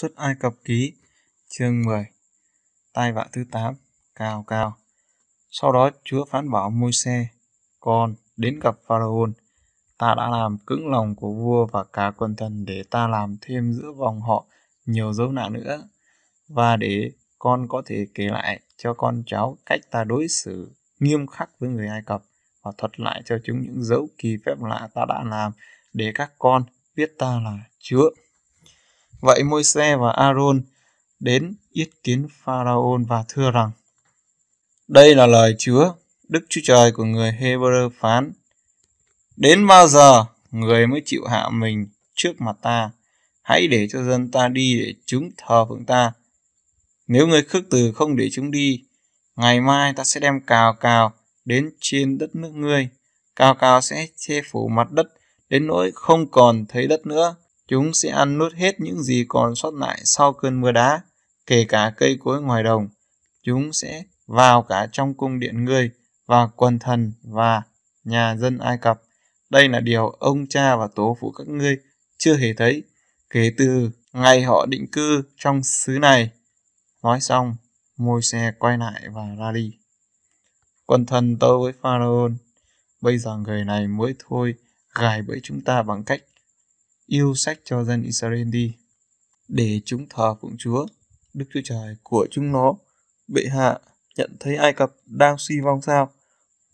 Xuất Ai Cập ký, chương 10, tai vạ thứ 8, cao cao. Sau đó Chúa phán bảo Môi-se, con đến gặp Pharaoh, ta đã làm cứng lòng của vua và cả quân thần để ta làm thêm giữa vòng họ nhiều dấu nạn nữa, và để con có thể kể lại cho con cháu cách ta đối xử nghiêm khắc với người Ai Cập và thuật lại cho chúng những dấu kỳ phép lạ ta đã làm để các con biết ta là Chúa. Vậy Môi-se và Aaron đến yết kiến Pharaoh và thưa rằng: Đây là lời Chúa, Đức Chúa Trời của người Hebrew phán: Đến bao giờ người mới chịu hạ mình trước mặt ta? Hãy để cho dân ta đi để chúng thờ phượng ta. Nếu người khước từ không để chúng đi, ngày mai ta sẽ đem cào cào đến trên đất nước ngươi. Cào cào sẽ che phủ mặt đất đến nỗi không còn thấy đất nữa Chúng sẽ ăn nuốt hết những gì còn sót lại sau cơn mưa đá, kể cả cây cối ngoài đồng. Chúng sẽ vào cả trong cung điện ngươi và quần thần và nhà dân Ai Cập. Đây là điều ông cha và tổ phụ các ngươi chưa hề thấy kể từ ngày họ định cư trong xứ này. Nói xong, môi xe quay lại và ra đi. Quần thần tâu với Pharaoh, bây giờ người này mới thôi gài bẫy chúng ta bằng cách yêu sách cho dân Israel đi, để chúng thờ phượng Chúa, Đức Chúa Trời của chúng nó. Bệ hạ nhận thấy Ai Cập đang suy vong sao.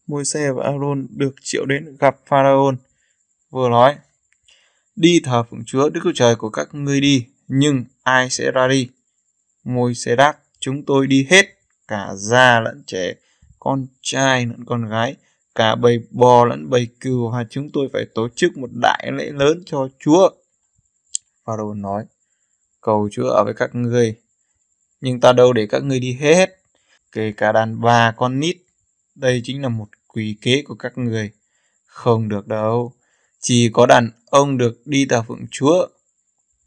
Môi-se và Aaron được triệu đến gặp Pharaon, vừa nói, đi thờ phượng Chúa Đức Chúa Trời của các ngươi đi, nhưng ai sẽ ra đi? Môi-se đáp, chúng tôi đi hết, cả già lẫn trẻ, con trai lẫn con gái, cả bầy bò lẫn bầy cừu và chúng tôi phải tổ chức một đại lễ lớn cho Chúa. Pharaoh nói, cầu Chúa ở với các ngươi, nhưng ta đâu để các ngươi đi hết, kể cả đàn bà con nít. Đây chính là một quỷ kế của các người. Không được đâu, chỉ có đàn ông được đi thờ phượng Chúa,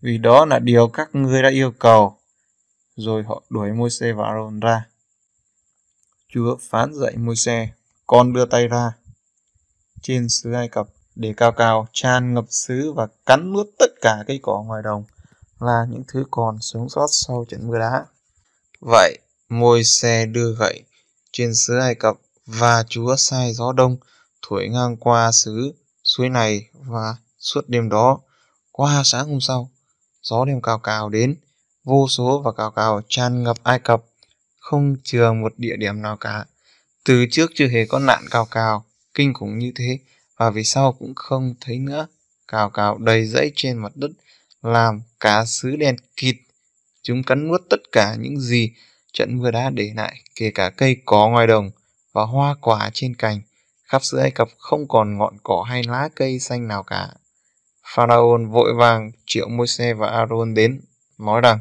vì đó là điều các ngươi đã yêu cầu. Rồi họ đuổi Môi-se và Aaron ra. Chúa phán dạy Môi-se con đưa tay ra trên xứ Ai Cập để cao cao tràn ngập xứ và cắn nuốt tất cả cây cỏ ngoài đồng là những thứ còn sống sót sau trận mưa đá. Vậy, môi xe đưa gậy trên xứ Ai Cập và Chúa sai gió đông thổi ngang qua xứ suối này và suốt đêm đó qua sáng hôm sau gió đêm cao cao đến vô số và cao cao tràn ngập Ai Cập không chừa một địa điểm nào cả từ trước chưa hề có nạn cào cào, kinh khủng như thế, và vì sau cũng không thấy nữa. Cào cào đầy rẫy trên mặt đất, làm cá sứ đen kịt. Chúng cắn nuốt tất cả những gì trận mưa đá để lại, kể cả cây cỏ ngoài đồng và hoa quả trên cành. Khắp xứ Ai Cập không còn ngọn cỏ hay lá cây xanh nào cả. Pharaon vội vàng triệu Môi-se và Aaron đến, nói rằng,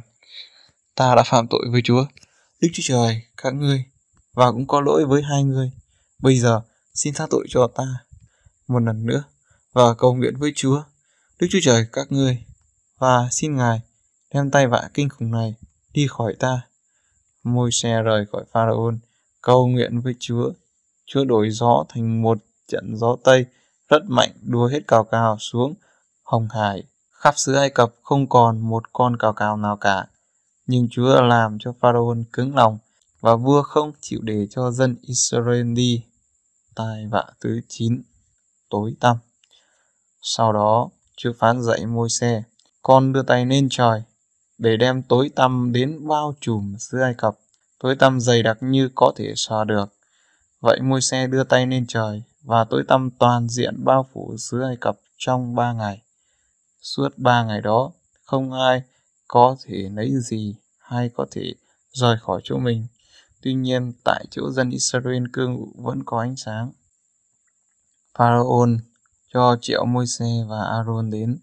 Ta đã phạm tội với Chúa, Đức Chúa Trời, các ngươi và cũng có lỗi với hai người. Bây giờ, xin tha tội cho ta một lần nữa và cầu nguyện với Chúa, Đức Chúa Trời các ngươi và xin Ngài đem tay vạ kinh khủng này đi khỏi ta. Môi xe rời khỏi Pharaon, cầu nguyện với Chúa. Chúa đổi gió thành một trận gió Tây rất mạnh đua hết cào cào xuống Hồng Hải. Khắp xứ Ai Cập không còn một con cào cào nào cả. Nhưng Chúa làm cho Pharaon cứng lòng và vua không chịu để cho dân Israel đi. Tai vạ thứ chín tối tăm. Sau đó, Chúa phán dạy môi xe, con đưa tay lên trời, để đem tối tăm đến bao trùm xứ Ai Cập, tối tăm dày đặc như có thể sờ được. Vậy môi xe đưa tay lên trời, và tối tăm toàn diện bao phủ xứ Ai Cập trong ba ngày. Suốt ba ngày đó, không ai có thể lấy gì hay có thể rời khỏi chỗ mình Tuy nhiên, tại chỗ dân Israel cương vẫn có ánh sáng. pharaoh cho triệu Môi-se và Aaron đến,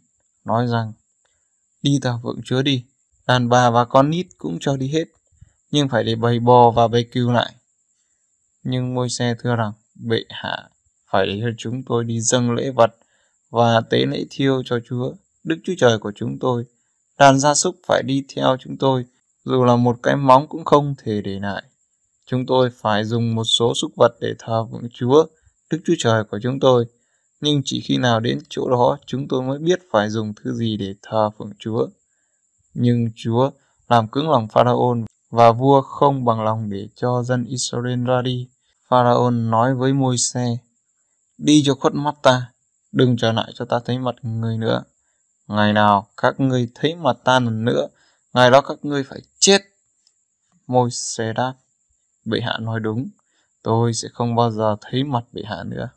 nói rằng, đi thờ phượng chúa đi, đàn bà và con nít cũng cho đi hết, nhưng phải để bầy bò và bầy cừu lại. Nhưng Môi-se thưa rằng, bệ hạ phải để cho chúng tôi đi dâng lễ vật và tế lễ thiêu cho Chúa, Đức Chúa Trời của chúng tôi. Đàn gia súc phải đi theo chúng tôi, dù là một cái móng cũng không thể để lại chúng tôi phải dùng một số súc vật để thờ phượng Chúa, Đức Chúa Trời của chúng tôi. Nhưng chỉ khi nào đến chỗ đó, chúng tôi mới biết phải dùng thứ gì để thờ phượng Chúa. Nhưng Chúa làm cứng lòng Pharaon và vua không bằng lòng để cho dân Israel ra đi. Pharaon nói với môi xe, đi cho khuất mắt ta, đừng trở lại cho ta thấy mặt người nữa. Ngày nào các ngươi thấy mặt ta lần nữa, ngày đó các ngươi phải chết. Môi xe đáp, bệ hạ nói đúng tôi sẽ không bao giờ thấy mặt bệ hạ nữa